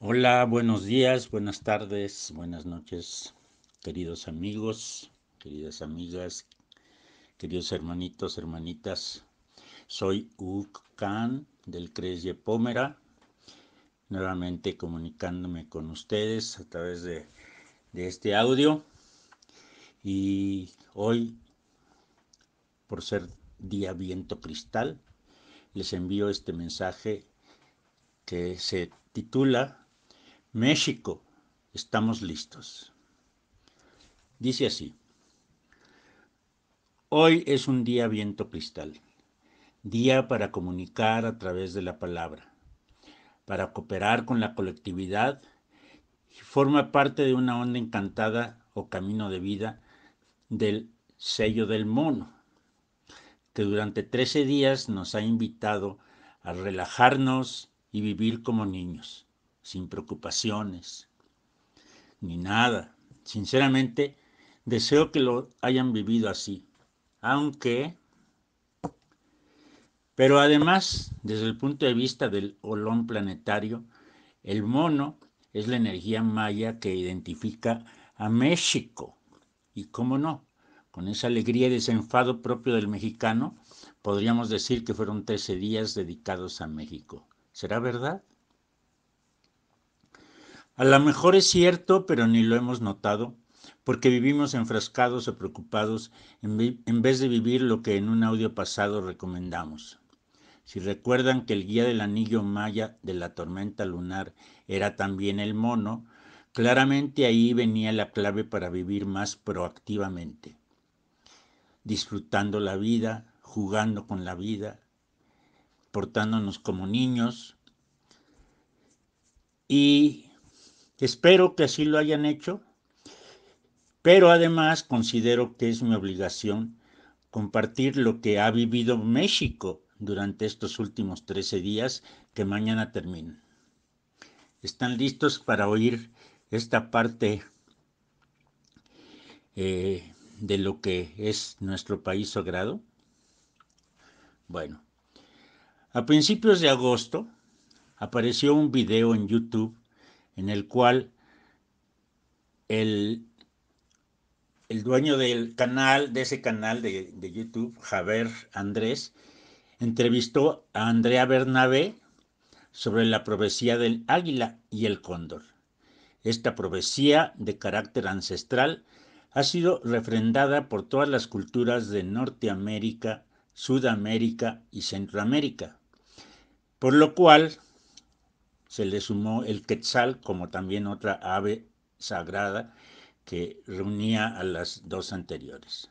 Hola, buenos días, buenas tardes, buenas noches, queridos amigos, queridas amigas, queridos hermanitos, hermanitas. Soy Uk Khan del Cresje Pómera, nuevamente comunicándome con ustedes a través de este audio. Y hoy, por ser día viento cristal, les envío este mensaje que se titula México, estamos listos. Dice así, hoy es un día viento cristal, día para comunicar a través de la palabra, para cooperar con la colectividad y forma parte de una onda encantada o camino de vida del sello del mono, que durante 13 días nos ha invitado a relajarnos y vivir como niños sin preocupaciones, ni nada. Sinceramente, deseo que lo hayan vivido así. Aunque, pero además, desde el punto de vista del olón planetario, el mono es la energía maya que identifica a México. Y cómo no, con esa alegría y desenfado propio del mexicano, podríamos decir que fueron 13 días dedicados a México. ¿Será verdad? A lo mejor es cierto, pero ni lo hemos notado, porque vivimos enfrascados o preocupados en, vez de vivir lo que en un audio pasado recomendamos. Si recuerdan que el guía del anillo maya de la tormenta lunar era también el mono, claramente ahí venía la clave para vivir más proactivamente, disfrutando la vida, jugando con la vida, portándonos como niños y Espero que así lo hayan hecho, pero además considero que es mi obligación compartir lo que ha vivido México durante estos últimos 13 días que mañana terminan. ¿Están listos para oír esta parte eh, de lo que es nuestro país sagrado? Bueno, a principios de agosto apareció un video en YouTube en el cual el, el dueño del canal, de ese canal de, de YouTube, Javier Andrés, entrevistó a Andrea Bernabé sobre la profecía del águila y el cóndor. Esta profecía de carácter ancestral ha sido refrendada por todas las culturas de Norteamérica, Sudamérica y Centroamérica, por lo cual se le sumó el quetzal como también otra ave sagrada que reunía a las dos anteriores.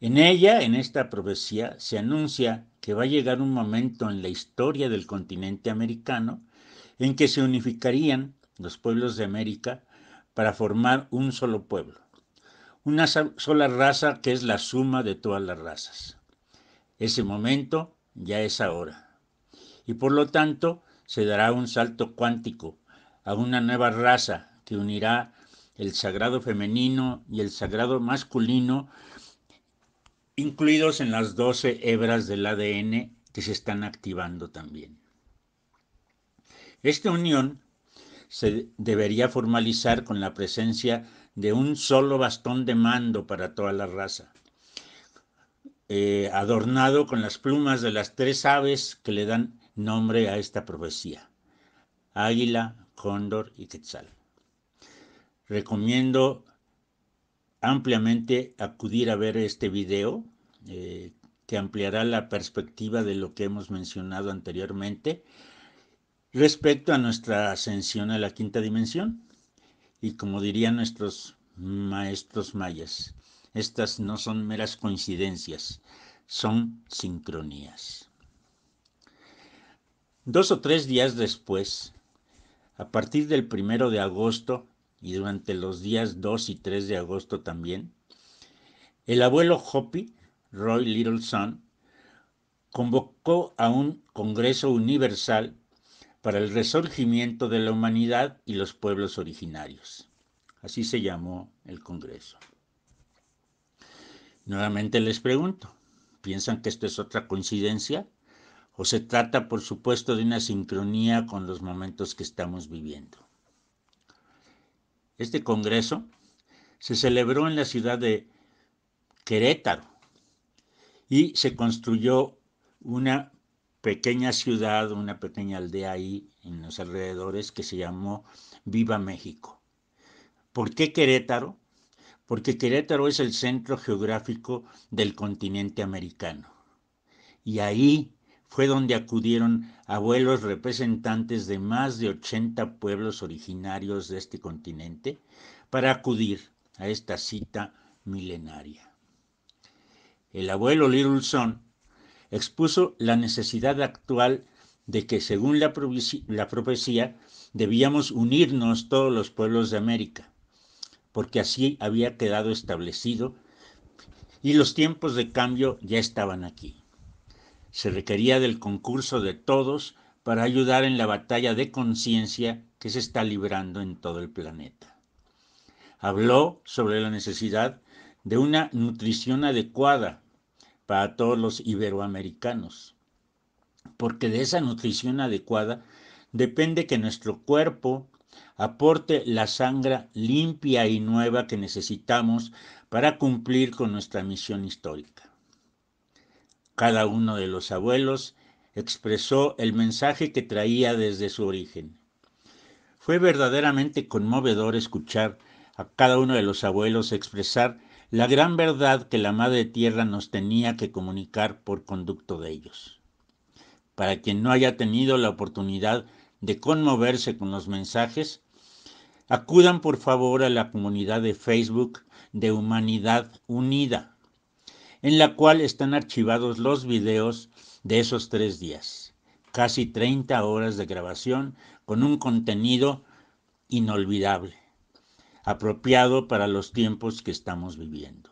En ella, en esta profecía, se anuncia que va a llegar un momento en la historia del continente americano en que se unificarían los pueblos de América para formar un solo pueblo, una sola raza que es la suma de todas las razas. Ese momento ya es ahora. Y por lo tanto, se dará un salto cuántico a una nueva raza que unirá el sagrado femenino y el sagrado masculino, incluidos en las 12 hebras del ADN que se están activando también. Esta unión se debería formalizar con la presencia de un solo bastón de mando para toda la raza, eh, adornado con las plumas de las tres aves que le dan nombre a esta profecía. Águila, cóndor y quetzal. Recomiendo ampliamente acudir a ver este video eh, que ampliará la perspectiva de lo que hemos mencionado anteriormente respecto a nuestra ascensión a la quinta dimensión. Y como dirían nuestros maestros mayas, estas no son meras coincidencias, son sincronías. Dos o tres días después, a partir del primero de agosto y durante los días 2 y 3 de agosto también, el abuelo Hopi, Roy Little Son, convocó a un Congreso Universal para el resurgimiento de la humanidad y los pueblos originarios. Así se llamó el Congreso. Nuevamente les pregunto, ¿piensan que esto es otra coincidencia? o se trata, por supuesto, de una sincronía con los momentos que estamos viviendo. Este Congreso se celebró en la ciudad de Querétaro y se construyó una pequeña ciudad, una pequeña aldea ahí en los alrededores que se llamó Viva México. ¿Por qué Querétaro? Porque Querétaro es el centro geográfico del continente americano. Y ahí fue donde acudieron abuelos representantes de más de 80 pueblos originarios de este continente para acudir a esta cita milenaria. El abuelo Little expuso la necesidad actual de que, según la profecía, debíamos unirnos todos los pueblos de América, porque así había quedado establecido y los tiempos de cambio ya estaban aquí. Se requería del concurso de todos para ayudar en la batalla de conciencia que se está librando en todo el planeta. Habló sobre la necesidad de una nutrición adecuada para todos los iberoamericanos, porque de esa nutrición adecuada depende que nuestro cuerpo aporte la sangre limpia y nueva que necesitamos para cumplir con nuestra misión histórica cada uno de los abuelos expresó el mensaje que traía desde su origen. Fue verdaderamente conmovedor escuchar a cada uno de los abuelos expresar la gran verdad que la Madre Tierra nos tenía que comunicar por conducto de ellos. Para quien no haya tenido la oportunidad de conmoverse con los mensajes, acudan por favor a la comunidad de Facebook de Humanidad Unida en la cual están archivados los videos de esos tres días. Casi 30 horas de grabación con un contenido inolvidable, apropiado para los tiempos que estamos viviendo.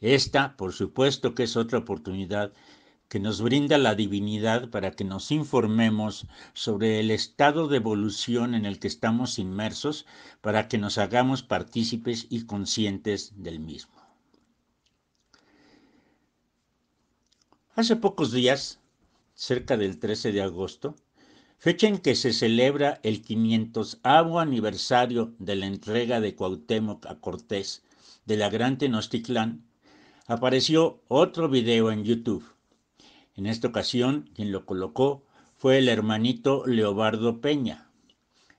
Esta, por supuesto que es otra oportunidad que nos brinda la divinidad para que nos informemos sobre el estado de evolución en el que estamos inmersos, para que nos hagamos partícipes y conscientes del mismo. Hace pocos días, cerca del 13 de agosto, fecha en que se celebra el 500 aniversario de la entrega de Cuauhtémoc a Cortés de la Gran Tenochtitlán, apareció otro video en YouTube. En esta ocasión, quien lo colocó fue el hermanito Leobardo Peña.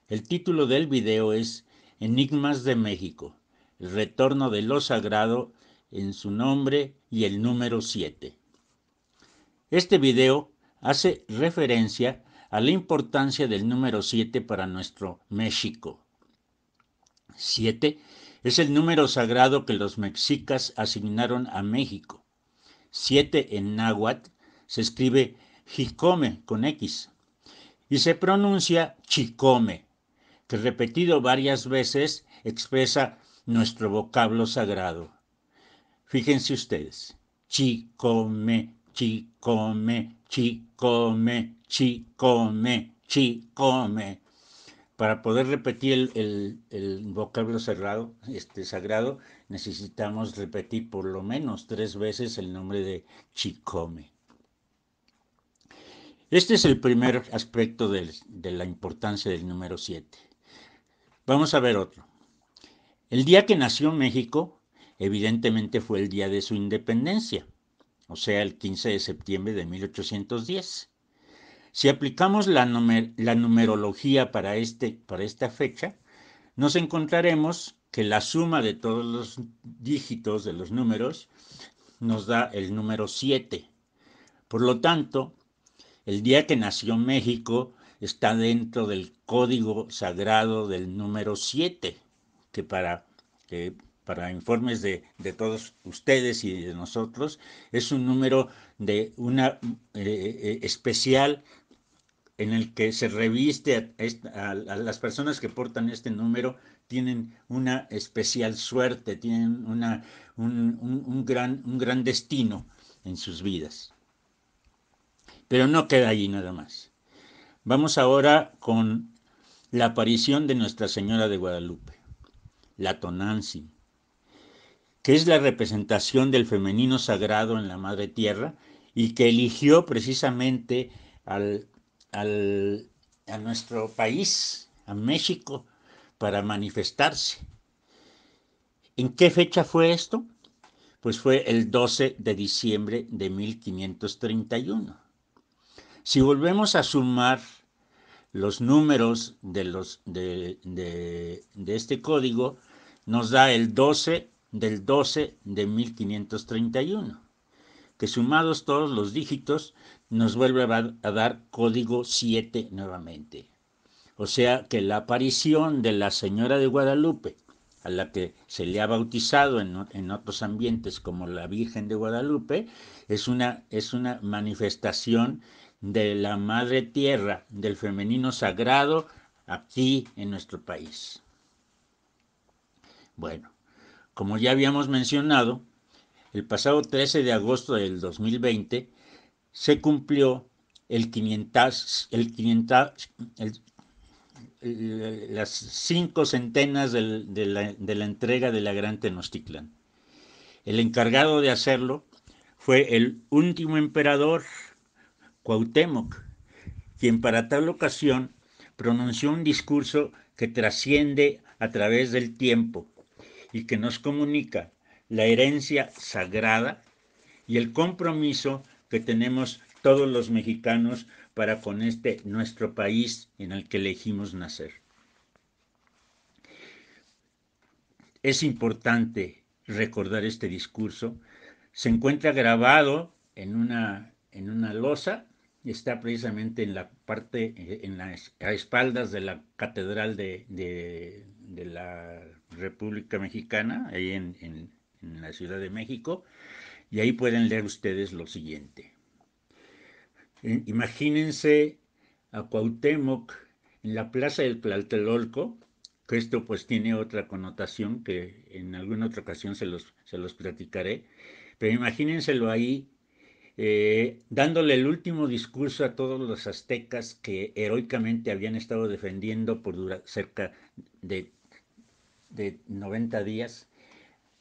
El título del video es Enigmas de México, el retorno de lo sagrado en su nombre y el número 7. Este video hace referencia a la importancia del número 7 para nuestro México. 7 es el número sagrado que los mexicas asignaron a México. 7 en náhuatl se escribe jicome con X y se pronuncia chicome, que repetido varias veces expresa nuestro vocablo sagrado. Fíjense ustedes, chicome Chicome, come, chi come, Para poder repetir el, el, vocablo cerrado este sagrado, necesitamos repetir por lo menos tres veces el nombre de Chicome. Este es el primer aspecto de la importancia del número 7. Vamos a ver otro. El día que nació México, evidentemente fue el día de su independencia o sea, el 15 de septiembre de 1810. Si aplicamos la, numerología para, este, para esta fecha, nos encontraremos que la suma de todos los dígitos de los números nos da el número 7. Por lo tanto, el día que nació México está dentro del código sagrado del número 7, que para para informes de, todos ustedes y de nosotros, es un número de una eh, eh, eh, especial en el que se reviste a, las personas que portan este número tienen una especial suerte, tienen una, un, gran, un gran destino en sus vidas. Pero no queda allí nada más. Vamos ahora con la aparición de Nuestra Señora de Guadalupe, la Tonantzin que es la representación del femenino sagrado en la Madre Tierra y que eligió precisamente al, a nuestro país, a México, para manifestarse. ¿En qué fecha fue esto? Pues fue el 12 de diciembre de 1531. Si volvemos a sumar los números de, los, de, este código, nos da el 12 del 12 de 1531, que sumados todos los dígitos nos vuelve a dar código 7 nuevamente. O sea que la aparición de la Señora de Guadalupe, a la que se le ha bautizado en, otros ambientes como la Virgen de Guadalupe, es una, es una manifestación de la Madre Tierra, del femenino sagrado, aquí en nuestro país. Bueno, como ya habíamos mencionado, el pasado 13 de agosto del 2020 se cumplió el 500, el 500, las cinco centenas de, la, entrega de la Gran Tenochtitlan. El encargado de hacerlo fue el último emperador, Cuauhtémoc, quien para tal ocasión pronunció un discurso que trasciende a través del tiempo y que nos comunica la herencia sagrada y el compromiso que tenemos todos los mexicanos para con este nuestro país en el que elegimos nacer. Es importante recordar este discurso. Se encuentra grabado en una, en una losa, está precisamente en la parte, eh, en las, a espaldas de la catedral de la República Mexicana, ahí en, la Ciudad de México, y ahí pueden leer ustedes lo siguiente. Eh, imagínense a Cuauhtémoc en la plaza del Tlatelolco, que esto pues tiene otra connotación que en alguna otra ocasión se los, los platicaré, pero imagínenselo ahí eh, dándole el último discurso a todos los aztecas que heroicamente habían estado defendiendo por dura, cerca de de 90 días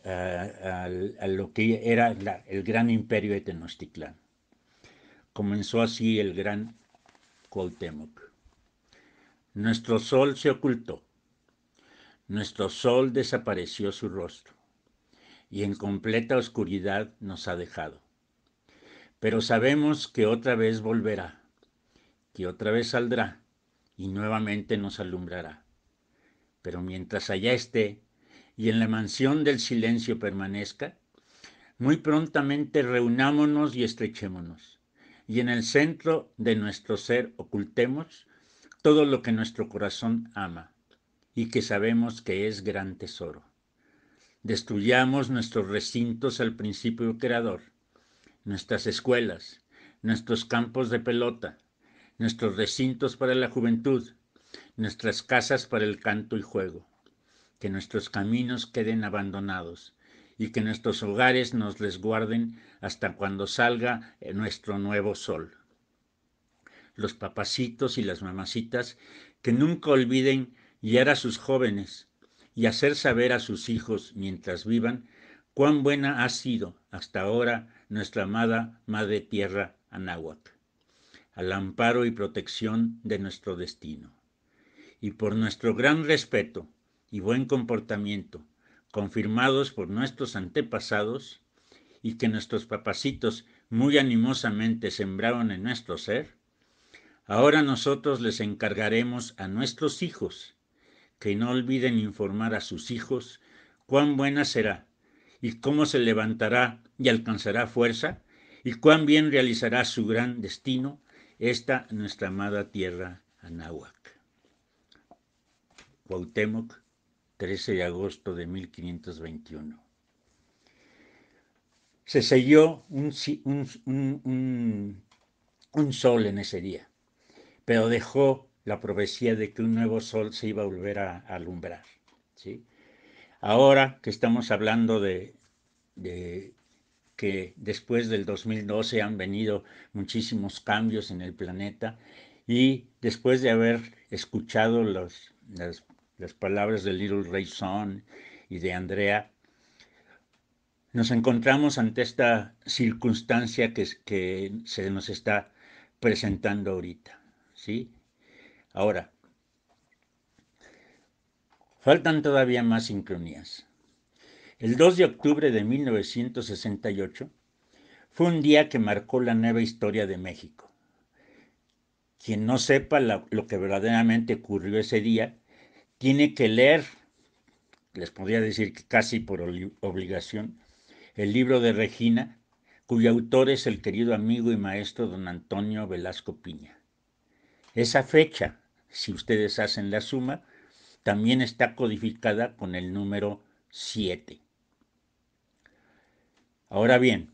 eh, a, lo que era el gran imperio de Tenochtitlán. Comenzó así el gran Cuauhtémoc. Nuestro sol se ocultó, nuestro sol desapareció su rostro y en completa oscuridad nos ha dejado. Pero sabemos que otra vez volverá, que otra vez saldrá y nuevamente nos alumbrará pero mientras allá esté y en la mansión del silencio permanezca, muy prontamente reunámonos y estrechémonos, y en el centro de nuestro ser ocultemos todo lo que nuestro corazón ama y que sabemos que es gran tesoro. Destruyamos nuestros recintos al principio creador, nuestras escuelas, nuestros campos de pelota, nuestros recintos para la juventud, nuestras casas para el canto y juego, que nuestros caminos queden abandonados y que nuestros hogares nos guarden hasta cuando salga eh, nuestro nuevo sol. Los papacitos y las mamacitas que nunca olviden guiar a sus jóvenes y hacer saber a sus hijos mientras vivan cuán buena ha sido hasta ahora nuestra amada Madre Tierra Anáhuac, al amparo y protección de nuestro destino y por nuestro gran respeto y buen comportamiento, confirmados por nuestros antepasados, y que nuestros papacitos muy animosamente sembraron en nuestro ser, ahora nosotros les encargaremos a nuestros hijos que no olviden informar a sus hijos cuán buena será y cómo se levantará y alcanzará fuerza y cuán bien realizará su gran destino esta nuestra amada tierra Anáhuac. Cuauhtémoc, 13 de agosto de 1521. Se selló un, sol en ese día, pero dejó la profecía de que un nuevo sol se iba a volver a, alumbrar. Ahora que estamos hablando de, que después del 2012 han venido muchísimos cambios en el planeta y después de haber escuchado los, las las palabras de Little Ray Son y de Andrea, nos encontramos ante esta circunstancia que, se nos está presentando ahorita. ¿sí? Ahora, faltan todavía más sincronías. El 2 de octubre de 1968 fue un día que marcó la nueva historia de México. Quien no sepa lo que verdaderamente ocurrió ese día, tiene que leer, les podría decir que casi por obligación, el libro de Regina, cuyo autor es el querido amigo y maestro don Antonio Velasco Piña. Esa fecha, si ustedes hacen la suma, también está codificada con el número 7. Ahora bien,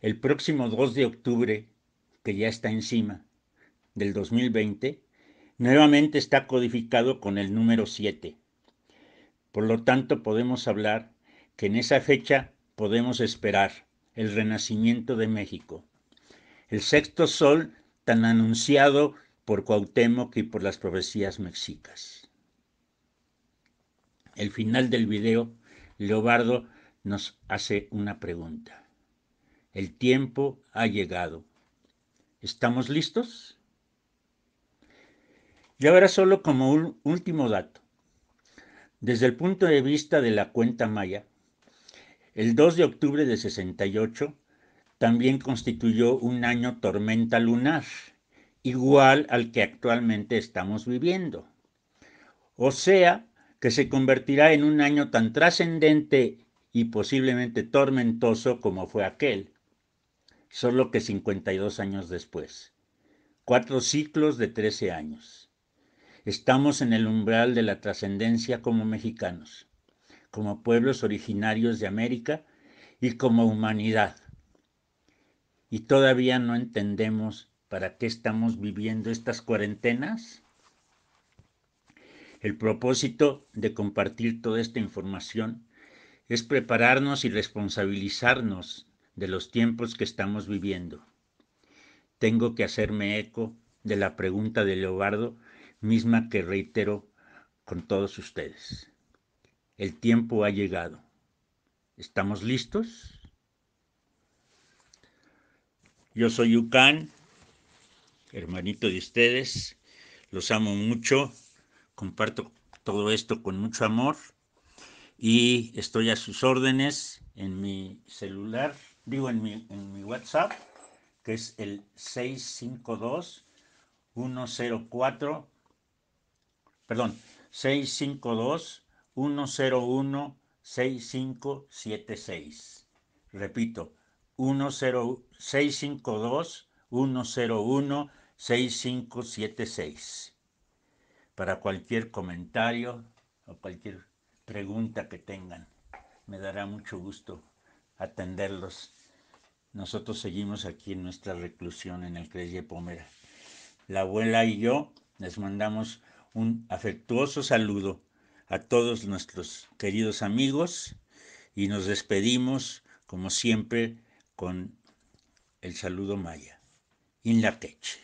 el próximo 2 de octubre, que ya está encima del 2020, nuevamente está codificado con el número 7. Por lo tanto, podemos hablar que en esa fecha podemos esperar el renacimiento de México. El sexto sol tan anunciado por Cuauhtémoc y por las profecías mexicas. El final del video, Leobardo nos hace una pregunta. El tiempo ha llegado. ¿Estamos listos? Y ahora solo como un último dato. Desde el punto de vista de la cuenta maya, el 2 de octubre de 68 también constituyó un año tormenta lunar, igual al que actualmente estamos viviendo. O sea, que se convertirá en un año tan trascendente y posiblemente tormentoso como fue aquel, solo que 52 años después. Cuatro ciclos de 13 años. Estamos en el umbral de la trascendencia como mexicanos, como pueblos originarios de América y como humanidad. Y todavía no entendemos para qué estamos viviendo estas cuarentenas. El propósito de compartir toda esta información es prepararnos y responsabilizarnos de los tiempos que estamos viviendo. Tengo que hacerme eco de la pregunta de Leobardo misma que reitero con todos ustedes. El tiempo ha llegado. ¿Estamos listos? Yo soy Yukan, hermanito de ustedes. Los amo mucho. Comparto todo esto con mucho amor. Y estoy a sus órdenes en mi celular, digo en mi, en mi WhatsApp, que es el 652 104 perdón, 652-101-6576. Repito, 652-101-6576. Para cualquier comentario o cualquier pregunta que tengan, me dará mucho gusto atenderlos. Nosotros seguimos aquí en nuestra reclusión en el CRES de Pomera. La abuela y yo les mandamos un afectuoso saludo a todos nuestros queridos amigos y nos despedimos, como siempre, con el saludo maya. la teche.